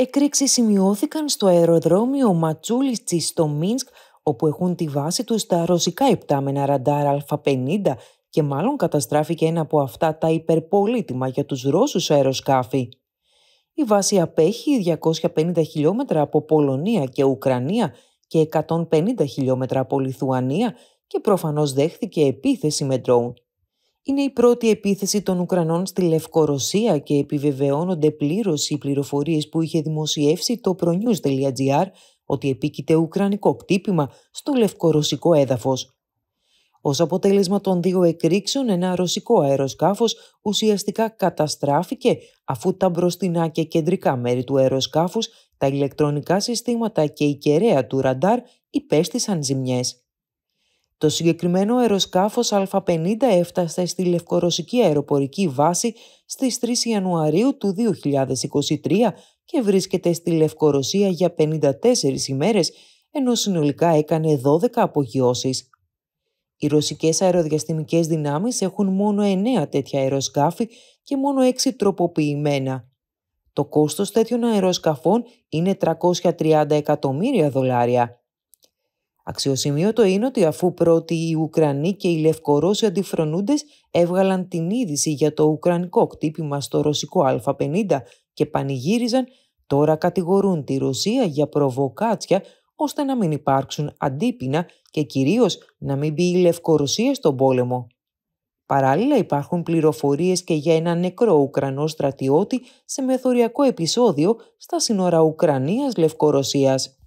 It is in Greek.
Εκρήξεις σημειώθηκαν στο αεροδρόμιο Ματσούλιτσι στο Μίνσκ, όπου έχουν τη βάση τους τα ρωσικά υπτάμενα ραντάρ Α50 και μάλλον καταστράφηκε ένα από αυτά τα υπερπολίτημα για τους Ρώσους αεροσκάφη. Η βάση απέχει 250 χιλιόμετρα από Πολωνία και Ουκρανία και 150 χιλιόμετρα από Λιθουανία και προφανώς δέχθηκε επίθεση με ντρόουν είναι η πρώτη επίθεση των Ουκρανών στη Λευκορωσία και επιβεβαιώνονται πλήρως οι πληροφορίες που είχε δημοσιεύσει το pronews.gr ότι επίκειται ουκρανικό κτύπημα στο λευκορωσικό έδαφος. Ως αποτέλεσμα των δύο εκρήξεων, ένα ρωσικό αεροσκάφος ουσιαστικά καταστράφηκε αφού τα μπροστινά και κεντρικά μέρη του αεροσκάφους, τα ηλεκτρονικά συστήματα και η κεραία του ραντάρ υπέστησαν ζημιές. Το συγκεκριμένο αεροσκάφος Α50 έφτασε στη Λευκορωσική αεροπορική βάση στις 3 Ιανουαρίου του 2023 και βρίσκεται στη Λευκορωσία για 54 ημέρες, ενώ συνολικά έκανε 12 απογειώσεις. Οι ρωσικές αεροδιαστημικές δυνάμεις έχουν μόνο 9 τέτοια αεροσκάφη και μόνο 6 τροποποιημένα. Το κόστος τέτοιων αεροσκαφών είναι 330 εκατομμύρια δολάρια. Αξιοσημείωτο είναι ότι αφού πρώτοι οι Ουκρανοί και οι Λευκορώσοι αντιφρονούντες έβγαλαν την είδηση για το ουκρανικό κτύπημα στο ρωσικό Α50 και πανηγύριζαν, τώρα κατηγορούν τη Ρωσία για προβοκάτσια ώστε να μην υπάρξουν αντίπεινα και κυρίως να μην μπει η Λευκορωσία στον πόλεμο. Παράλληλα υπάρχουν πληροφορίες και για ένα νεκρό Ουκρανό στρατιώτη σε μεθοριακό επεισόδιο στα σύνορα Ουκρανίας-Λευκορωσίας.